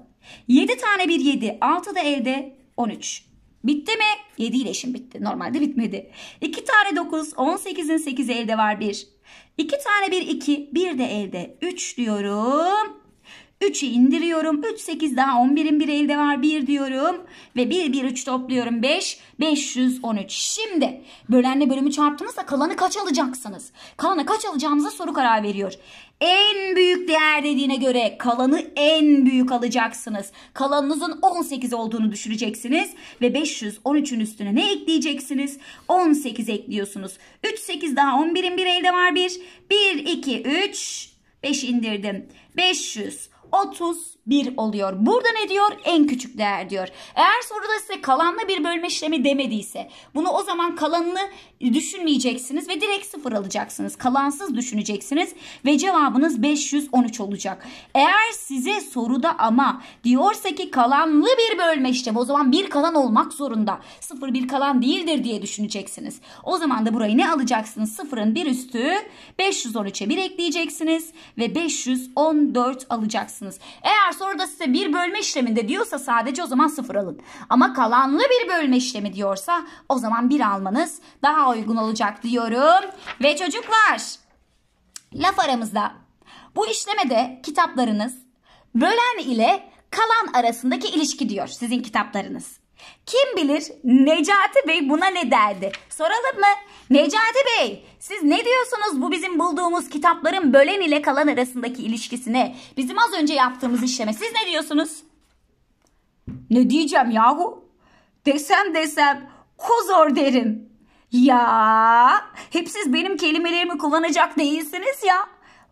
7 tane 1, 7, 6 da elde 13. Bitti mi? 7 ile işim bitti. Normalde bitmedi. 2 tane 9, 18'in 8'i elde var 1. 2 tane 1, 2, 1 de elde 3 diyorum. 3'ü indiriyorum. 3 8 daha 11'in bir elde var 1 diyorum. Ve 1 1 3 topluyorum 5. 513. Şimdi bölenle bölümü çarptığınızda kalanı kaç alacaksınız? Kalanı kaç alacağımıza soru karar veriyor. En büyük değer dediğine göre kalanı en büyük alacaksınız. Kalanınızın 18 olduğunu düşüreceksiniz. Ve 513'ün üstüne ne ekleyeceksiniz? 18 ekliyorsunuz. 3 8 daha 11'in bir elde var 1. 1 2 3 5 indirdim. 500 30 1 oluyor. Burada ne diyor? En küçük değer diyor. Eğer soruda size kalanla bir bölme işlemi demediyse bunu o zaman kalanını düşünmeyeceksiniz ve direkt sıfır alacaksınız. Kalansız düşüneceksiniz ve cevabınız 513 olacak. Eğer size soruda ama diyorsa ki kalanlı bir bölme işlemi o zaman bir kalan olmak zorunda. Sıfır bir kalan değildir diye düşüneceksiniz. O zaman da burayı ne alacaksınız? Sıfırın bir üstü 513'e bir ekleyeceksiniz ve 514 alacaksınız. Eğer sonra da size bir bölme işleminde diyorsa sadece o zaman sıfır alın. Ama kalanlı bir bölme işlemi diyorsa o zaman bir almanız daha uygun olacak diyorum. Ve çocuklar laf aramızda bu işlemede kitaplarınız bölen ile kalan arasındaki ilişki diyor sizin kitaplarınız. Kim bilir Necati Bey buna ne derdi? Soralım mı? Necati Bey siz ne diyorsunuz bu bizim bulduğumuz kitapların bölen ile kalan arasındaki ilişkisine? Bizim az önce yaptığımız işleme siz ne diyorsunuz? Ne diyeceğim yahu? Desem desem kozor derim. Ya hep siz benim kelimelerimi kullanacak değilsiniz ya.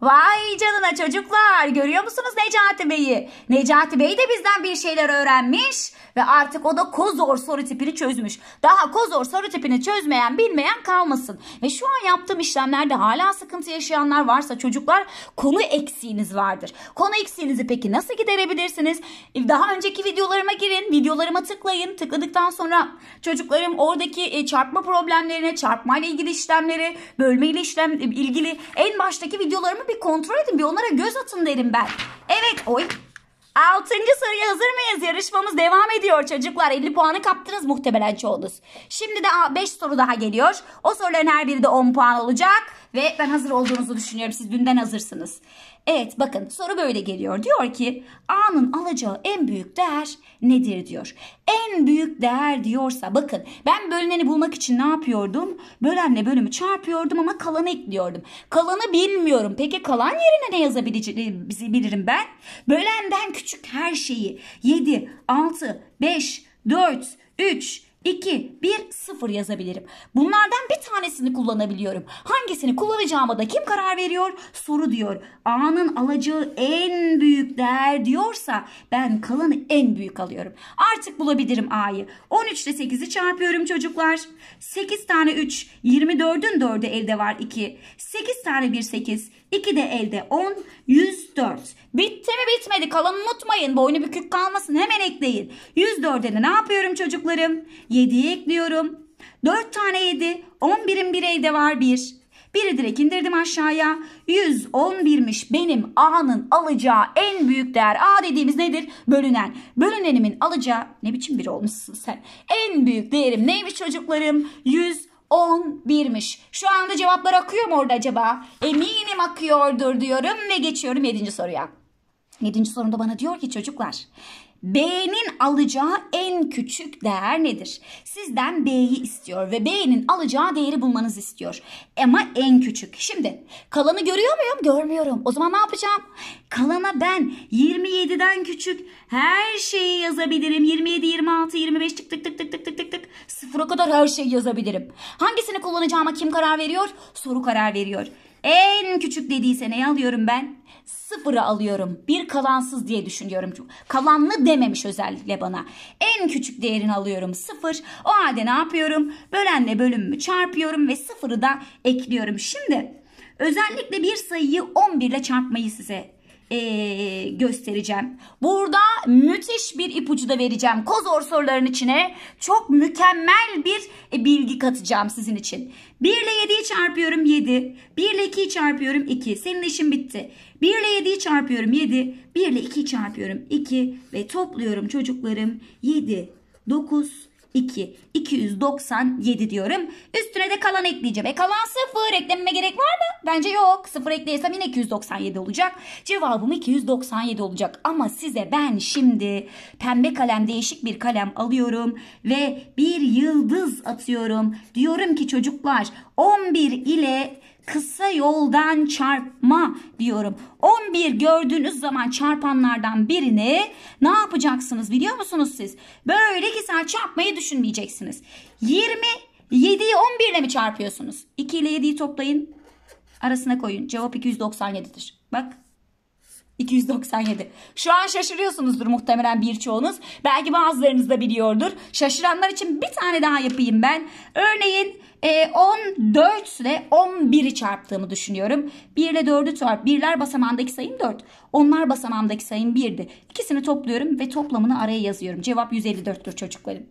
Vay canına çocuklar görüyor musunuz Necati Bey'i? Necati Bey de bizden bir şeyler öğrenmiş ve artık o da kozor soru tipini çözmüş. Daha kozor soru tipini çözmeyen bilmeyen kalmasın. Ve şu an yaptığım işlemlerde hala sıkıntı yaşayanlar varsa çocuklar konu eksiğiniz vardır. Konu eksiğinizi peki nasıl giderebilirsiniz? E, daha önceki videolarıma girin, videolarıma tıklayın. Tıkladıktan sonra çocuklarım oradaki e, çarpma problemlerine, çarpmayla ilgili işlemleri, bölmeyle işlem e, ilgili en baştaki videolarımı bir kontrol edin. Bir onlara göz atın derim ben. Evet. Oy. Altıncı soruya hazır mıyız? Yarışmamız devam ediyor çocuklar. 50 puanı kaptınız muhtemelen çoğunuz. Şimdi de 5 soru daha geliyor. O soruların her biri de 10 puan olacak. Ve ben hazır olduğunuzu düşünüyorum. Siz dünden hazırsınız. Evet bakın soru böyle geliyor. Diyor ki A'nın alacağı en büyük değer nedir diyor. En büyük değer diyorsa bakın ben bölüneni bulmak için ne yapıyordum? Bölenle bölümü çarpıyordum ama kalanı ekliyordum. Kalanı bilmiyorum. Peki kalan yerine ne yazabilirim ben? Bölenden küçük her şeyi 7, 6, 5, 4, 3, 2, 1, 0 yazabilirim. Bunlardan bir tanesini kullanabiliyorum. Hangisini kullanacağıma da kim karar veriyor? Soru diyor. A'nın alacağı en büyük değer diyorsa ben kalanı en büyük alıyorum. Artık bulabilirim A'yı. 13 ile 8'i çarpıyorum çocuklar. 8 tane 3, 24'ün 4'ü elde var 2. 8 tane 1, 8. 2 de elde 10. 104. Bitti mi bitmedi kalanı unutmayın. Boynu bükük kalmasın hemen ekleyin. 104'e de ne yapıyorum çocuklarım? 7'yi ekliyorum. 4 tane 7. 11'in bir de var 1. Biri direkt indirdim aşağıya. 111'miş benim A'nın alacağı en büyük değer. A dediğimiz nedir? Bölünen. Bölünenimin alacağı ne biçim biri olmuşsun sen? En büyük değerim neymiş çocuklarım? 100 11'miş. Şu anda cevaplar akıyor mu orada acaba? Eminim akıyordur diyorum ve geçiyorum 7. soruya. 7. sorumda bana diyor ki çocuklar B'nin alacağı en küçük değer nedir? Sizden B'yi istiyor ve B'nin alacağı değeri bulmanız istiyor. Ama en küçük. Şimdi kalanı görüyor muyum? Görmüyorum. O zaman ne yapacağım? Kalana ben 27'den küçük her şeyi yazabilirim. 27, 26, 25 tık tık tık tık tık tık tık tık. Sıfıra kadar her şeyi yazabilirim. Hangisini kullanacağıma kim karar veriyor? Soru karar veriyor. En küçük dediyse neyi alıyorum ben? sıfırı alıyorum. Bir kalansız diye düşünüyorum. Kalanlı dememiş özellikle bana. En küçük değerini alıyorum sıfır. O halde ne yapıyorum? Bölenle bölümümü çarpıyorum ve sıfırı da ekliyorum. Şimdi özellikle bir sayıyı 11 ile çarpmayı size ee, göstereceğim. Burada müthiş bir ipucu da vereceğim. Kozor soruların içine çok mükemmel bir e, bilgi katacağım sizin için. 1 ile 7'yi çarpıyorum 7. 1 ile 2'yi çarpıyorum 2. Senin işin bitti. 1 ile 7'yi çarpıyorum 7. 1 ile 2'yi çarpıyorum 2. Ve topluyorum çocuklarım 7, 9, 2, 297 diyorum. Üstüne de kalan ekleyeceğim. E kalan 0 eklememe gerek var mı? Bence yok. 0 eklersem yine 297 olacak. Cevabım 297 olacak. Ama size ben şimdi pembe kalem değişik bir kalem alıyorum ve bir yıldız atıyorum. Diyorum ki çocuklar 11 ile kısa yoldan çarpma diyorum. 11 gördüğünüz zaman çarpanlardan birini ne yapacaksınız biliyor musunuz siz? Böyle güzel çarpmayı düşünmeyeceksiniz. 20 7'yi 11 ile mi çarpıyorsunuz? 2 ile 7'yi toplayın. Arasına koyun. Cevap 297'dir. Bak 297. Şu an şaşırıyorsunuzdur muhtemelen birçoğunuz. Belki bazılarınız da biliyordur. Şaşıranlar için bir tane daha yapayım ben. Örneğin 14 e, ile 11'i çarptığımı düşünüyorum. 1 ile 4'ü çarp. Birler basamağındaki sayım 4. Onlar basamağındaki sayım 1'di. İkisini topluyorum ve toplamını araya yazıyorum. Cevap 154'tür çocuklarım.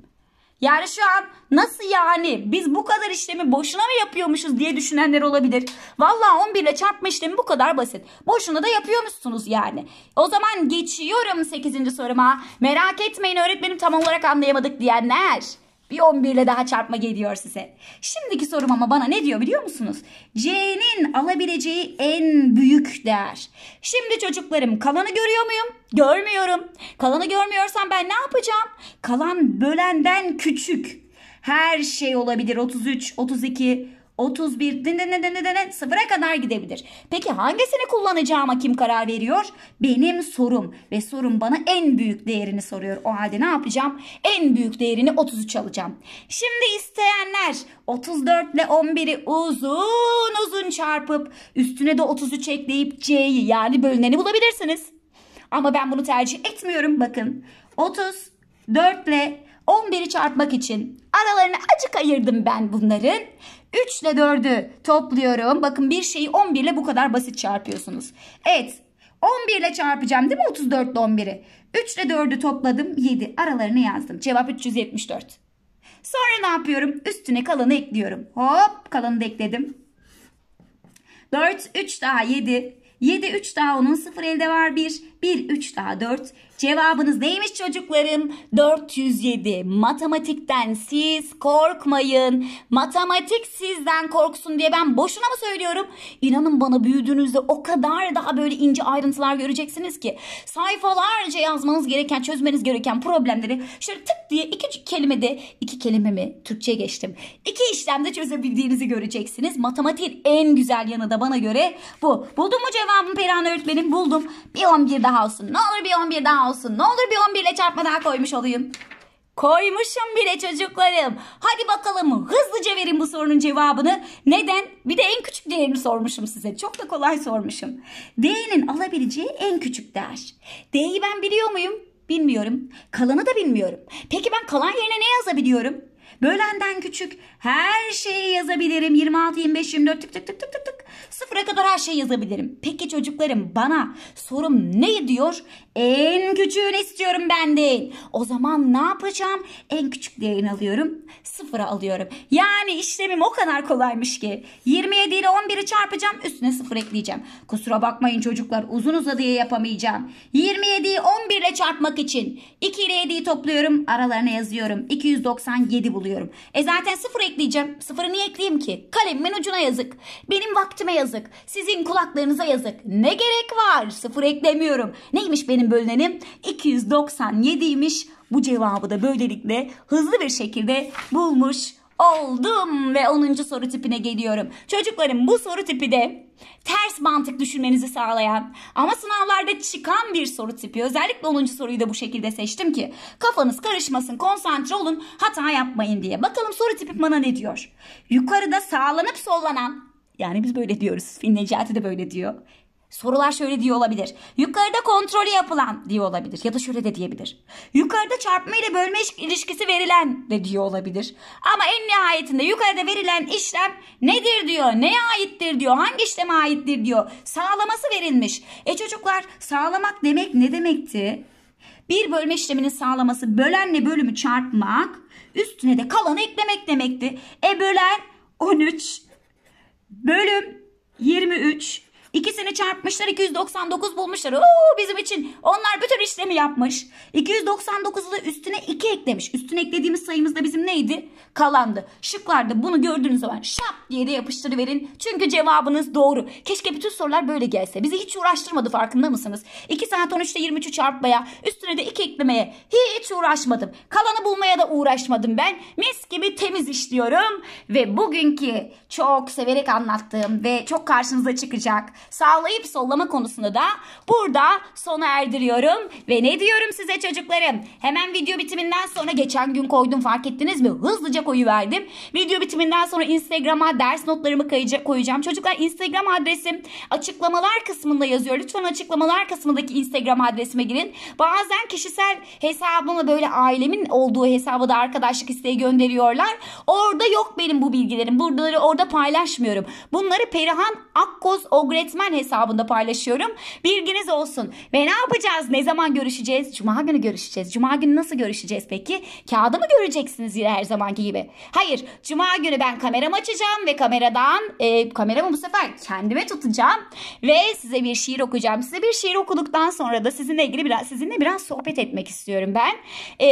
Yani şu an nasıl yani biz bu kadar işlemi boşuna mı yapıyormuşuz diye düşünenler olabilir. Vallahi 11 ile çarpma işlemi bu kadar basit. Boşuna da yapıyormuşsunuz yani. O zaman geçiyorum 8. soruma. Merak etmeyin öğretmenim tam olarak anlayamadık diyenler. Bir 11 ile daha çarpma geliyor size. Şimdiki sorum ama bana ne diyor biliyor musunuz? C'nin alabileceği en büyük değer. Şimdi çocuklarım kalanı görüyor muyum? Görmüyorum. Kalanı görmüyorsam ben ne yapacağım? Kalan bölenden küçük. Her şey olabilir. 33, 32, 31 dene dene dene sıfıra kadar gidebilir. Peki hangisini kullanacağıma kim karar veriyor? Benim sorum ve sorum bana en büyük değerini soruyor. O halde ne yapacağım? En büyük değerini 33 alacağım. Şimdi isteyenler 34 ile 11'i uzun uzun çarpıp üstüne de 33 ekleyip C'yi yani bölüneni bulabilirsiniz. Ama ben bunu tercih etmiyorum bakın. 34 ile 11'i çarpmak için aralarını acık ayırdım ben bunların. 3 ile 4'ü topluyorum. Bakın bir şeyi 11 ile bu kadar basit çarpıyorsunuz. Evet 11 ile çarpacağım değil mi 34 ile 11'i? 3 ile 4'ü topladım 7 aralarını yazdım. Cevap 374. Sonra ne yapıyorum? Üstüne kalanı ekliyorum. Hop kalanı da ekledim. 4, 3 daha 7. 7, 3 daha 10'un 0 elde var 1. 1, 3 daha 4. Cevabınız neymiş çocuklarım? 407. Matematikten siz korkmayın. Matematik sizden korksun diye ben boşuna mı söylüyorum? İnanın bana büyüdüğünüzde o kadar daha böyle ince ayrıntılar göreceksiniz ki. Sayfalarca yazmanız gereken, çözmeniz gereken problemleri şöyle tık diye iki kelimede, iki kelime mi? Türkçe'ye geçtim. İki işlemde çözebildiğinizi göreceksiniz. Matematiğin en güzel yanı da bana göre bu. Buldum mu cevabımı Perihan öğretmenim? Buldum. Bir 11 daha olsun. Ne olur bir 11 daha olsun. Ne olur bir 11 ile çarpma daha koymuş olayım. Koymuşum bile çocuklarım. Hadi bakalım hızlıca verin bu sorunun cevabını. Neden? Bir de en küçük değerini sormuşum size. Çok da kolay sormuşum. D'nin alabileceği en küçük değer. D'yi ben biliyor muyum? Bilmiyorum. Kalanı da bilmiyorum. Peki ben kalan yerine ne yazabiliyorum? Bölenden küçük her şeyi yazabilirim. 26, 25, 24 tık tık tık tık tık tık. Sıfıra kadar her şeyi yazabilirim. Peki çocuklarım bana sorum ne diyor? En küçüğünü istiyorum ben değil. O zaman ne yapacağım? En küçük değerini alıyorum. Sıfıra alıyorum. Yani işlemim o kadar kolaymış ki. 27 ile 11'i çarpacağım. Üstüne sıfır ekleyeceğim. Kusura bakmayın çocuklar uzun uzadıya yapamayacağım. 27'yi 11 ile çarpmak için 2 ile 7'yi topluyorum. Aralarına yazıyorum. 297 buluyorum. E zaten sıfır ekleyeceğim. Sıfırı niye ekleyeyim ki? Kalemimin ucuna yazık. Benim vaktime yazık. Sizin kulaklarınıza yazık. Ne gerek var? Sıfır eklemiyorum. Neymiş benim 12'nin bölüneni 297'ymiş. Bu cevabı da böylelikle hızlı bir şekilde bulmuş oldum ve 10. soru tipine geliyorum. Çocuklarım bu soru tipi de ters mantık düşünmenizi sağlayan ama sınavlarda çıkan bir soru tipi. Özellikle 10. soruyu da bu şekilde seçtim ki kafanız karışmasın, konsantre olun, hata yapmayın diye. Bakalım soru tipi bana ne diyor? Yukarıda sağlanıp sollanan yani biz böyle diyoruz. Fin Necati de böyle diyor. Sorular şöyle diyor olabilir. Yukarıda kontrolü yapılan diyor olabilir. Ya da şöyle de diyebilir. Yukarıda çarpma ile bölme ilişkisi verilen de diyor olabilir. Ama en nihayetinde yukarıda verilen işlem nedir diyor. Neye aittir diyor. Hangi işleme aittir diyor. Sağlaması verilmiş. E çocuklar sağlamak demek ne demekti? Bir bölme işleminin sağlaması bölenle bölümü çarpmak. Üstüne de kalanı eklemek demekti. E bölen 13 bölüm 23 İkisini çarpmışlar 299 bulmuşlar. Oo, bizim için onlar bütün işlemi yapmış. 299'u da üstüne 2 eklemiş. Üstüne eklediğimiz sayımız da bizim neydi? Kalandı. Şıklarda bunu gördüğünüz zaman şap diye de yapıştırıverin. Çünkü cevabınız doğru. Keşke bütün sorular böyle gelse. Bizi hiç uğraştırmadı farkında mısınız? 2 saat 13'te 23'ü çarpmaya, üstüne de 2 eklemeye hiç uğraşmadım. Kalanı bulmaya da uğraşmadım ben. Mis gibi temiz işliyorum ve bugünkü çok severek anlattığım ve çok karşınıza çıkacak sağlayıp sollama konusunu da burada sona erdiriyorum. Ve ne diyorum size çocuklarım? Hemen video bitiminden sonra geçen gün koydum fark ettiniz mi? Hızlıca verdim. Video bitiminden sonra Instagram'a ders notlarımı koyacağım. Çocuklar Instagram adresim açıklamalar kısmında yazıyor. Lütfen açıklamalar kısmındaki Instagram adresime girin. Bazen kişisel hesabıma böyle ailemin olduğu hesaba da arkadaşlık isteği gönderiyorlar. Orada yok benim bu bilgilerim. Buraları orada paylaşmıyorum. Bunları Perihan Akkoz Ogret resmen hesabında paylaşıyorum. Bilginiz olsun. Ve ne yapacağız? Ne zaman görüşeceğiz? Cuma günü görüşeceğiz. Cuma günü nasıl görüşeceğiz peki? Kağıdı mı göreceksiniz yine her zamanki gibi? Hayır. Cuma günü ben kameramı açacağım ve kameradan e, kameramı bu sefer kendime tutacağım ve size bir şiir okuyacağım. Size bir şiir okuduktan sonra da sizinle ilgili biraz sizinle biraz sohbet etmek istiyorum ben. E,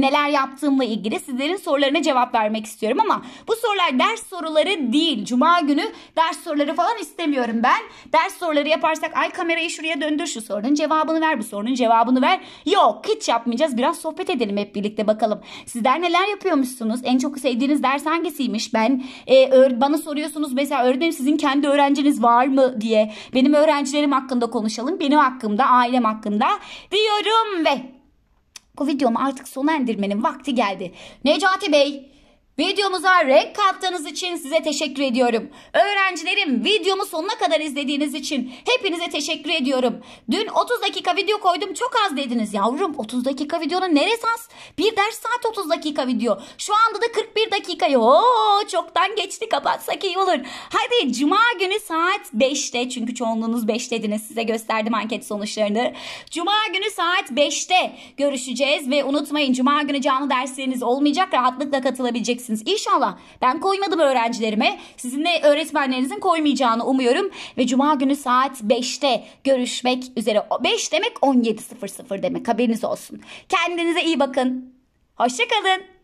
neler yaptığımla ilgili sizlerin sorularına cevap vermek istiyorum ama bu sorular ders soruları değil. Cuma günü ders soruları falan istemiyorum ben. Ders soruları yaparsak ay kamerayı şuraya döndür şu sorunun cevabını ver bu sorunun cevabını ver. Yok hiç yapmayacağız. Biraz sohbet edelim hep birlikte bakalım. Sizler neler yapıyormuşsunuz? En çok sevdiğiniz ders hangisiymiş? Ben e, bana soruyorsunuz mesela öğretmenim sizin kendi öğrenciniz var mı diye. Benim öğrencilerim hakkında konuşalım. Benim hakkımda, ailem hakkında diyorum ve bu videomu artık sona erdirmenin vakti geldi. Necati Bey Videomuza renk kattığınız için size teşekkür ediyorum. Öğrencilerim videomu sonuna kadar izlediğiniz için hepinize teşekkür ediyorum. Dün 30 dakika video koydum çok az dediniz. Yavrum 30 dakika videonun neresi az? Bir ders saat 30 dakika video. Şu anda da 41 dakika ooo çoktan geçti kapatsak iyi olur. Hadi cuma günü saat 5'te çünkü çoğunluğunuz 5 dediniz size gösterdim anket sonuçlarını. Cuma günü saat 5'te görüşeceğiz ve unutmayın cuma günü canlı dersleriniz olmayacak rahatlıkla katılabileceksiniz göreceksiniz. İnşallah ben koymadım öğrencilerime. Sizin de öğretmenlerinizin koymayacağını umuyorum. Ve cuma günü saat 5'te görüşmek üzere. 5 demek 17.00 demek haberiniz olsun. Kendinize iyi bakın. Hoşçakalın.